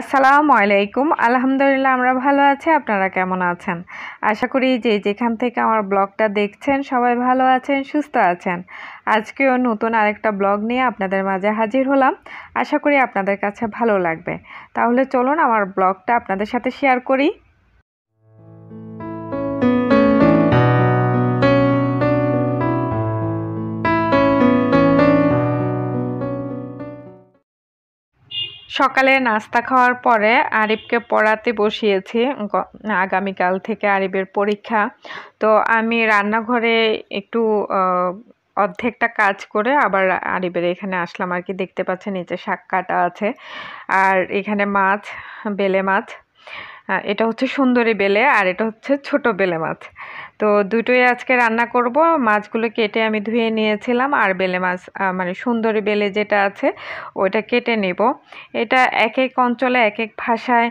আসসালামু আলাইকুম আলহামদুলিল্লাহ আমরা ভালো আছি আপনারা কেমন আছেন আশা করি যে যেখান থেকে আমার ব্লগটা দেখছেন সবাই ভালো আছেন সুস্থ আছেন আজকেও নতুন আরেকটা ব্লগ নিয়ে আপনাদের মাঝে হাজির হলাম আশা করি আপনাদের কাছে ভালো লাগবে তাহলে চলুন আমার ব্লগটা আপনাদের সাথে শেয়ার করি সকালে নাস্তা খাওয়ার পরে আরিফকে পড়াতে বসিয়েছি আগামীকাল থেকে আরিফের পরীক্ষা তো আমি রান্নাঘরে একটু অর্ধেকটা কাজ করে আবার আরিবের এখানে আসলাম আর কি দেখতে পাচ্ছেন নিচে শাক কাটা আছে আর এখানে মাছ বেলে মাছ এটা হচ্ছে সুন্দরী বেলে আর এটা হচ্ছে ছোট বেলে মাছ তো দুটোই আজকে রান্না করব মাছগুলো কেটে আমি ধুয়ে নিয়েছিলাম আর বেলে মাছ মানে সুন্দরী বেলে যেটা আছে ওটা কেটে নেব এটা এক এক অঞ্চলে এক এক ভাষায়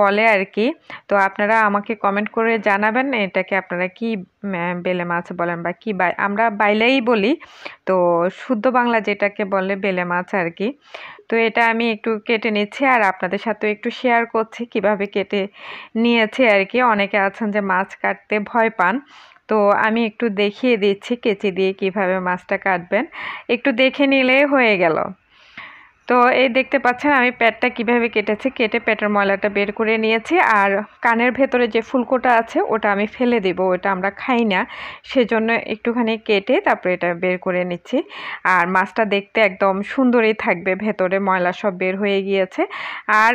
বলে আর কি তো আপনারা আমাকে কমেন্ট করে জানাবেন এটাকে আপনারা কি বেলে মাছ বলেন বা কি আমরা বাইলেই বলি তো শুদ্ধ বাংলা যেটাকে বলে বেলে মাছ আর কি তো এটা আমি একটু কেটে নিচ্ছি আর আপনাদের সাথেও একটু শেয়ার করছি কিভাবে কেটে নিয়েছে আর কি অনেকে আছেন যে মাছ কাটতে ভয় পান তো আমি একটু দেখিয়ে দিচ্ছি কেচি দিয়ে কিভাবে মাছটা কাটবেন একটু দেখে নিলে হয়ে গেল তো এই দেখতে পাচ্ছেন আমি প্যাটটা কিভাবে কেটেছি কেটে প্যাটের ময়লাটা বের করে নিয়েছি আর কানের ভেতরে যে ফুলকোটা আছে ওটা আমি ফেলে দেব ওটা আমরা খাই না সেজন্য একটুখানি কেটে তারপরে এটা বের করে নিচ্ছি আর মাছটা দেখতে একদম সুন্দরই থাকবে ভেতরে ময়লা সব বের হয়ে গিয়েছে আর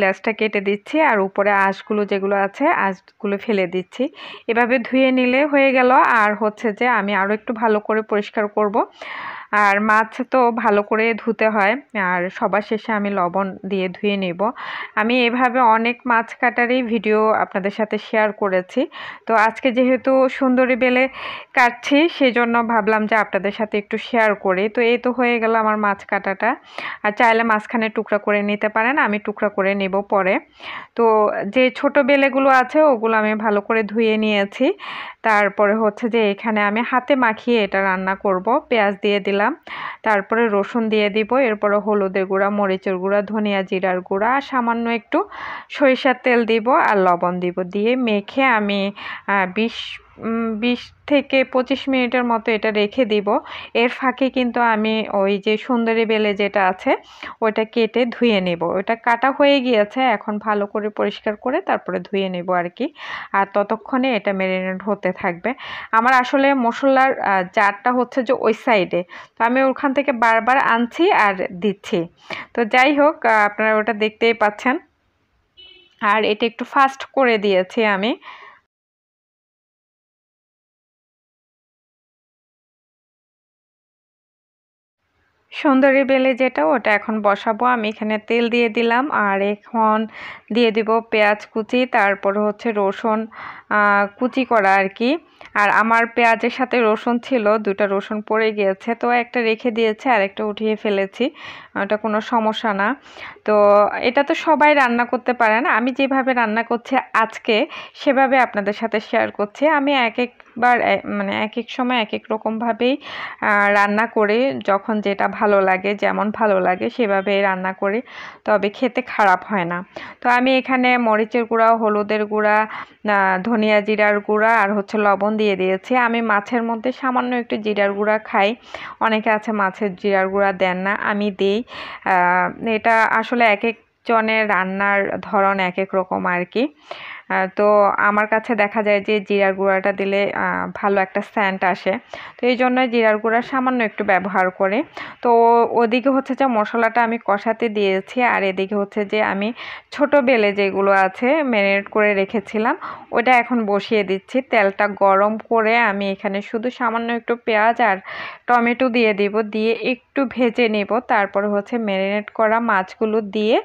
লেজটা কেটে দিচ্ছি আর উপরে আঁশগুলো যেগুলো আছে আঁশগুলো ফেলে দিচ্ছি এভাবে ধুয়ে নিলে হয়ে গেল আর হচ্ছে যে আমি আরও একটু ভালো করে পরিষ্কার করব। আর মাছ তো ভালো করে ধুতে হয় আর সবার শেষে আমি লবণ দিয়ে ধুয়ে নেব আমি এভাবে অনেক মাছ কাটারই ভিডিও আপনাদের সাথে শেয়ার করেছি তো আজকে যেহেতু সুন্দরী বেলে কাটছি সেজন্য ভাবলাম যে আপনাদের সাথে একটু শেয়ার করি তো এই তো হয়ে গেল আমার মাছ কাটাটা আর চাইলে মাঝখানে টুকরা করে নিতে পারেন আমি টুকরা করে নেব পরে তো যে ছোট বেলেগুলো আছে ওগুলো আমি ভালো করে ধুয়ে নিয়েছি তারপরে হচ্ছে যে এখানে আমি হাতে মাখিয়ে এটা রান্না করব পেঁয়াজ দিয়ে দিলাম তারপরে রসুন দিয়ে দিব এরপরে হলুদের গুঁড়া মরিচের গুঁড়া ধনিয়া জিরার গুঁড়া আর সামান্য একটু সরিষার তেল দিব আর লবণ দিব দিয়ে মেখে আমি বিশ বিশ থেকে পঁচিশ মিনিটের মতো এটা রেখে দিব এর ফাঁকে কিন্তু আমি ওই যে সুন্দরী বেলে যেটা আছে ওটা কেটে ধুয়ে নেব ওটা কাটা হয়ে গিয়েছে এখন ভালো করে পরিষ্কার করে তারপরে ধুয়ে নেব আর কি আর ততক্ষণে এটা মেরিনেট হতে থাকবে আমার আসলে মশলার জারটা হচ্ছে যে ওই সাইডে তো আমি ওখান থেকে বারবার আনছি আর দিচ্ছি তো যাই হোক আপনারা ওটা দেখতেই পাচ্ছেন আর এটা একটু ফাস্ট করে দিয়েছি আমি সুন্দরী বেলে যেটা ওটা এখন বসাবো আমি এখানে তেল দিয়ে দিলাম আর এখন দিয়ে দিব পেঁয়াজ কুচি তারপর হচ্ছে রসুন কুচি করা আর কি আর আমার পেঁয়াজের সাথে রসুন ছিল দুটা রসুন পড়ে গিয়েছে তো একটা রেখে দিয়েছে আর একটা উঠিয়ে ফেলেছি ওটা কোনো সমস্যা না তো এটা তো সবাই রান্না করতে পারে না আমি যেভাবে রান্না করছি আজকে সেভাবে আপনাদের সাথে শেয়ার করছি আমি এক এক বার মানে এক এক সময় এক এক রকমভাবেই রান্না করে যখন যেটা ভালো লাগে যেমন ভালো লাগে সেভাবে রান্না করে তবে খেতে খারাপ হয় না তো আমি এখানে মরিচের গুঁড়া হলুদের গুঁড়া ধনিয়া জিরার গুঁড়া আর হচ্ছে লবণ দিয়ে দিয়েছি আমি মাছের মধ্যে সামান্য একটু জিরার গুঁড়া খাই অনেকে আছে মাছের জিরার গুঁড়া দেন না আমি দিই এটা আসলে এক এক জনের রান্নার ধরন এক এক রকম আর কি তো আমার কাছে দেখা যায় যে জিরার গুঁড়াটা দিলে ভালো একটা স্যান্ট আসে তো এই জন্য জিরার গুঁড়া সামান্য একটু ব্যবহার করে তো ওদিকে হচ্ছে যে মশলাটা আমি কষাতে দিয়েছি আর এদিকে হচ্ছে যে আমি ছোট বেলে যেগুলো আছে ম্যারিনেট করে রেখেছিলাম ওটা এখন বসিয়ে দিচ্ছি তেলটা গরম করে আমি এখানে শুধু সামান্য একটু পেঁয়াজ আর টমেটো দিয়ে দিব দিয়ে একটু ভেজে নেব তারপর হচ্ছে ম্যারিনেট করা মাছগুলো দিয়ে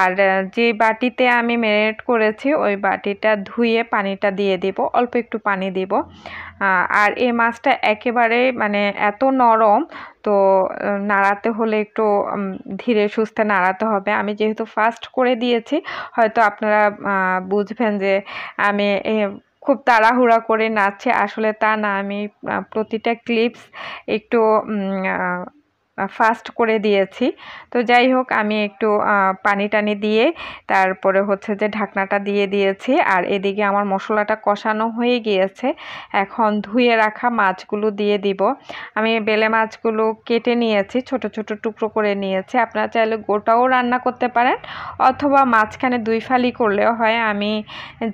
আর যে বাটিতে আমি ম্যারিনেট করেছি ওই বাটি বাটিটা ধুয়ে পানিটা দিয়ে দেবো অল্প একটু পানি দেব আর এই মাছটা একেবারে মানে এত নরম তো নাড়াতে হলে একটু ধীরে সুস্থে নাড়াতে হবে আমি যেহেতু ফাস্ট করে দিয়েছি হয়তো আপনারা বুঝবেন যে আমি খুব তাড়াহুড়া করে নাচছে আসলে তা না আমি প্রতিটা ক্লিপস একটু ফাস্ট করে দিয়েছি তো যাই হোক আমি একটু পানি টানি দিয়ে তারপরে হচ্ছে যে ঢাকনাটা দিয়ে দিয়েছি আর এদিকে আমার মশলাটা কষানো হয়ে গিয়েছে এখন ধুয়ে রাখা মাছগুলো দিয়ে দিব আমি বেলে মাছগুলো কেটে নিয়েছি ছোট ছোট টুকরো করে নিয়েছি আপনারা চাইলে গোটাও রান্না করতে পারেন অথবা মাঝখানে দুই ফালি করলেও হয় আমি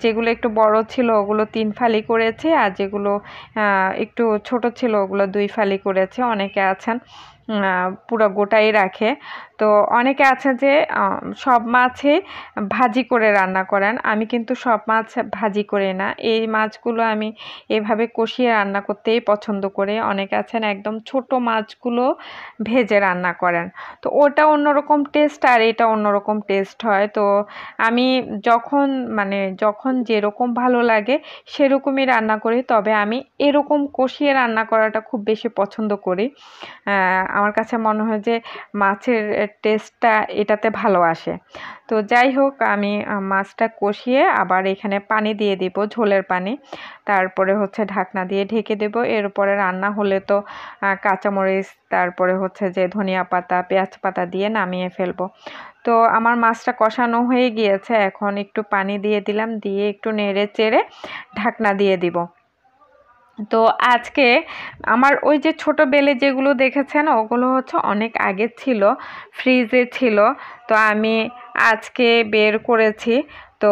যেগুলো একটু বড় ছিল ওগুলো তিন ফালি করেছি আর যেগুলো একটু ছোট ছিল ওগুলো দুই ফালি করেছি অনেকে আছেন পুরো গোটাই রাখে তো অনেকে আছে যে সব মাছে ভাজি করে রান্না করেন আমি কিন্তু সব মাছ ভাজি করে না এই মাছগুলো আমি এভাবে কষিয়ে রান্না করতেই পছন্দ করে অনেকে আছেন একদম ছোট মাছগুলো ভেজে রান্না করেন তো ওটা অন্যরকম টেস্ট আর এটা অন্যরকম টেস্ট হয় তো আমি যখন মানে যখন যেরকম ভালো লাগে সেরকমই রান্না করি তবে আমি এরকম কষিয়ে রান্না করাটা খুব বেশি পছন্দ করি আমার কাছে মনে হয় যে মাছের টেস্টটা এটাতে ভালো আসে তো যাই হোক আমি মাছটা কষিয়ে আবার এখানে পানি দিয়ে দিব ঝোলের পানি তারপরে হচ্ছে ঢাকনা দিয়ে ঢেকে দেব এরপরে রান্না হলে তো কাঁচামরিচ তারপরে হচ্ছে যে ধনিয়া পাতা পেঁয়াজ পাতা দিয়ে নামিয়ে ফেলব তো আমার মাছটা কষানো হয়ে গিয়েছে এখন একটু পানি দিয়ে দিলাম দিয়ে একটু নেড়ে চেড়ে ঢাকনা দিয়ে দিব তো আজকে আমার ওই যে ছোট বেলে যেগুলো দেখেছেন ওগুলো হচ্ছে অনেক আগে ছিল ফ্রিজে ছিল তো আমি আজকে বের করেছি তো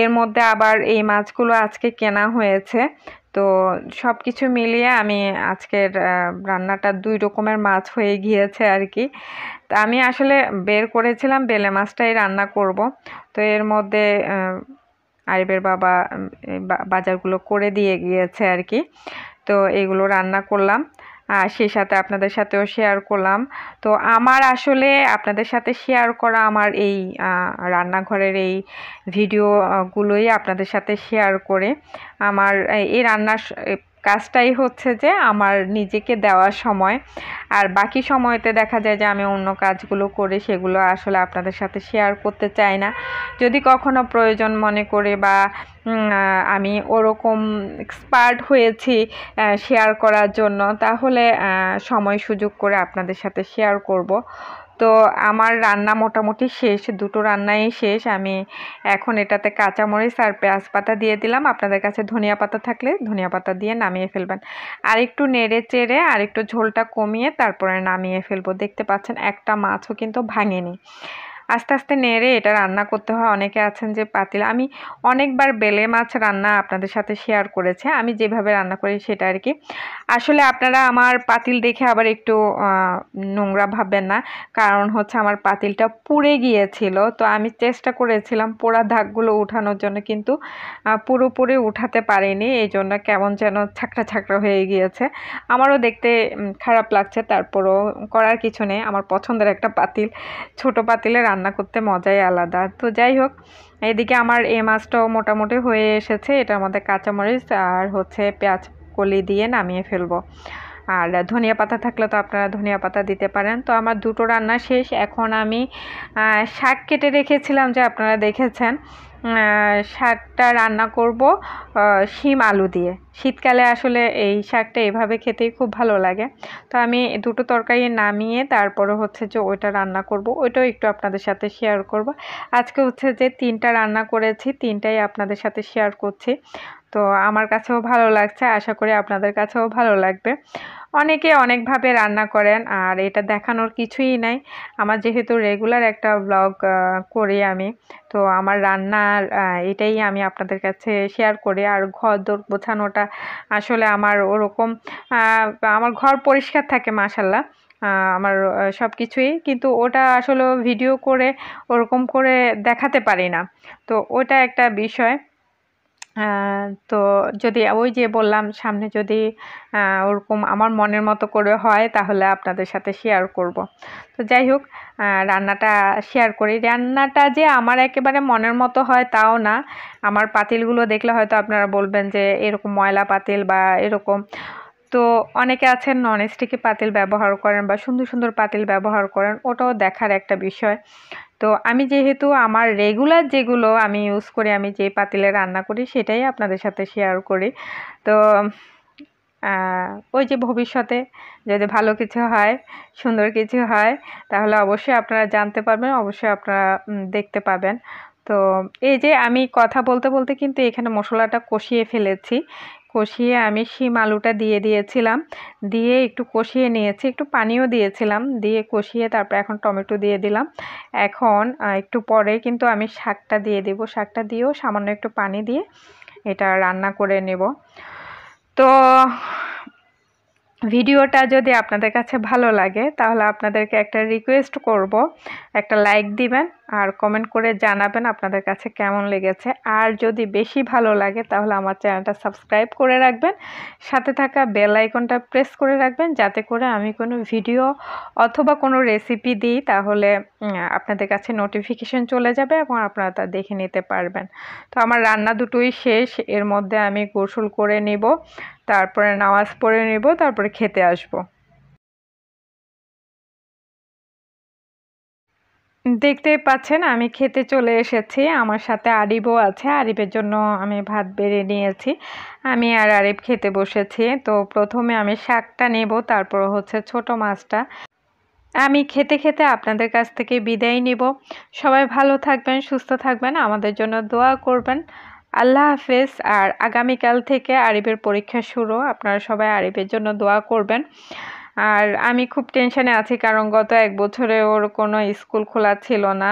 এর মধ্যে আবার এই মাছগুলো আজকে কেনা হয়েছে তো সব কিছু মিলিয়ে আমি আজকের রান্নাটা দুই রকমের মাছ হয়ে গিয়েছে আর কি তা আমি আসলে বের করেছিলাম বেলে মাছটাই রান্না করব তো এর মধ্যে আরিফের বাবা বাজারগুলো করে দিয়ে গিয়েছে আর কি তো এগুলো রান্না করলাম আর সেই সাথে আপনাদের সাথেও শেয়ার করলাম তো আমার আসলে আপনাদের সাথে শেয়ার করা আমার এই রান্নাঘরের এই ভিডিওগুলোই আপনাদের সাথে শেয়ার করে আমার এই রান্নার কাজটাই হচ্ছে যে আমার নিজেকে দেওয়ার সময় আর বাকি সময়তে দেখা যায় যে আমি অন্য কাজগুলো করে সেগুলো আসলে আপনাদের সাথে শেয়ার করতে চাই না যদি কখনো প্রয়োজন মনে করে বা আমি ওরকম এক্সপার্ট হয়েছি শেয়ার করার জন্য তাহলে সময় সুযোগ করে আপনাদের সাথে শেয়ার করব তো আমার রান্না মোটামুটি শেষ দুটো রান্নাই শেষ আমি এখন এটাতে কাঁচামরিচ আর পেঁয়াজ পাতা দিয়ে দিলাম আপনাদের কাছে ধনিয়া পাতা থাকলে ধনিয়া পাতা দিয়ে নামিয়ে ফেলবেন আর একটু নেড়ে চেড়ে আর একটু ঝোলটা কমিয়ে তারপরে নামিয়ে ফেলবো দেখতে পাচ্ছেন একটা মাছও কিন্তু ভাঙেনি আস্তে আস্তে নেড়ে এটা রান্না করতে হয় অনেকে আছেন যে পাতিল আমি অনেকবার বেলে মাছ রান্না আপনাদের সাথে শেয়ার করেছে আমি যেভাবে রান্না করি সেটা আর কি আসলে আপনারা আমার পাতিল দেখে আবার একটু নোংরা ভাববেন না কারণ হচ্ছে আমার পাতিলটা পুড়ে গিয়েছিল তো আমি চেষ্টা করেছিলাম পোড়া দাগগুলো উঠানোর জন্য কিন্তু পুরোপুরি উঠাতে পারিনি এই জন্য কেমন যেন ছাকড়া ছাকড়া হয়ে গিয়েছে আমারও দেখতে খারাপ লাগছে তারপরও করার কিছু নেই আমার পছন্দের একটা পাতিল ছোট পাতিলে রান্না করতে মজাই আলাদা তো যাই হোক এদিকে আমার এ মাছটাও মোটামুটি হয়ে এসেছে এটা মধ্যে কাঁচামরিচ আর হচ্ছে পেঁয়াজ কলি দিয়ে নামিয়ে ফেলবো আর ধনিয়া পাতা থাকলে তো আপনারা ধনিয়া পাতা দিতে পারেন তো আমার দুটো রান্না শেষ এখন আমি শাক কেটে রেখেছিলাম যে আপনারা দেখেছেন শাকটা রান্না করব শিম আলু দিয়ে শীতকালে আসলে এই শাকটা এভাবে খেতেই খুব ভালো লাগে তো আমি দুটো তরকারি নামিয়ে তারপরে হচ্ছে যে ওইটা রান্না করব ওইটাও একটু আপনাদের সাথে শেয়ার করব আজকে হচ্ছে যে তিনটা রান্না করেছি তিনটাই আপনাদের সাথে শেয়ার করছি তো আমার কাছেও ভালো লাগছে আশা করি আপনাদের কাছেও ভালো লাগবে অনেকে অনেকভাবে রান্না করেন আর এটা দেখানোর কিছুই নাই আমার যেহেতু রেগুলার একটা ব্লগ করি আমি তো আমার রান্নার এটাই আমি আপনাদের কাছে শেয়ার করি আর ঘর দোর গোছানোটা আসলে আমার ওরকম আমার ঘর পরিষ্কার থাকে মাসাল্লাহ আমার সব কিছুই কিন্তু ওটা আসলে ভিডিও করে ওরকম করে দেখাতে পারি না তো ওটা একটা বিষয় তো যদি ওই যে বললাম সামনে যদি ওরকম আমার মনের মতো করে হয় তাহলে আপনাদের সাথে শেয়ার করব। তো যাই হোক রান্নাটা শেয়ার করি রান্নাটা যে আমার একেবারে মনের মতো হয় তাও না আমার পাতিলগুলো দেখলে হয়তো আপনারা বলবেন যে এরকম ময়লা পাতিল বা এরকম তো অনেকে আছেন নন স্টিকি পাতিল ব্যবহার করেন বা সুন্দর সুন্দর পাতিল ব্যবহার করেন ওটাও দেখার একটা বিষয় তো আমি যেহেতু আমার রেগুলার যেগুলো আমি ইউজ করি আমি যে পাতিলে রান্না করি সেটাই আপনাদের সাথে শেয়ার করি তো ওই যে ভবিষ্যতে যদি ভালো কিছু হয় সুন্দর কিছু হয় তাহলে অবশ্যই আপনারা জানতে পারবেন অবশ্যই আপনারা দেখতে পাবেন তো এই যে আমি কথা বলতে বলতে কিন্তু এখানে মশলাটা কষিয়ে ফেলেছি কষিয়ে আমি শিম আলুটা দিয়ে দিয়েছিলাম দিয়ে একটু কষিয়ে নিয়েছি একটু পানিও দিয়েছিলাম দিয়ে কষিয়ে তারপর এখন টমেটো দিয়ে দিলাম এখন একটু পরে কিন্তু আমি শাকটা দিয়ে দেব শাকটা দিয়েও সামান্য একটু পানি দিয়ে এটা রান্না করে নেব তো ভিডিওটা যদি আপনাদের কাছে ভালো লাগে তাহলে আপনাদেরকে একটা রিকোয়েস্ট করব একটা লাইক দিবেন আর কমেন্ট করে জানাবেন আপনাদের কাছে কেমন লেগেছে আর যদি বেশি ভালো লাগে তাহলে আমার চ্যানেলটা সাবস্ক্রাইব করে রাখবেন সাথে থাকা বেল আইকনটা প্রেস করে রাখবেন যাতে করে আমি কোনো ভিডিও অথবা কোনো রেসিপি দিই তাহলে আপনাদের কাছে নোটিফিকেশন চলে যাবে এবং আপনারা তা দেখে নিতে পারবেন তো আমার রান্না দুটোই শেষ এর মধ্যে আমি গোসল করে নিব তারপরে নামাজ পড়ে নেব তারপরে খেতে আসবো দেখতে পাচ্ছেন আমি খেতে চলে এসেছি আমার সাথে আরিবও আছে আরিবের জন্য আমি ভাত বেড়ে নিয়েছি আমি আর আরিব খেতে বসেছি তো প্রথমে আমি শাকটা নেব তারপর হচ্ছে ছোট মাছটা আমি খেতে খেতে আপনাদের কাছ থেকে বিদায় নেব সবাই ভালো থাকবেন সুস্থ থাকবেন আমাদের জন্য দোয়া করবেন আল্লাহ হাফেজ আর আগামীকাল থেকে আরিবের পরীক্ষা শুরু আপনারা সবাই আরিবের জন্য দোয়া করবেন আর আমি খুব টেনশানে আছি কারণ গত এক বছরে ওর কোনো স্কুল খোলা ছিল না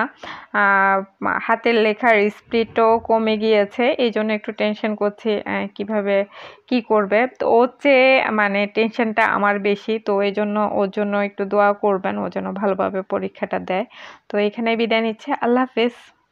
হাতের লেখার স্পিডও কমে গিয়েছে এই জন্য একটু টেনশন করছি কিভাবে কি করবে তো ওর চেয়ে মানে টেনশনটা আমার বেশি তো এই জন্য ওর জন্য একটু দোয়া করবেন ও যেন ভালোভাবে পরীক্ষাটা দেয় তো এখানে বিদায় নিচ্ছে আল্লাহ হাফেজ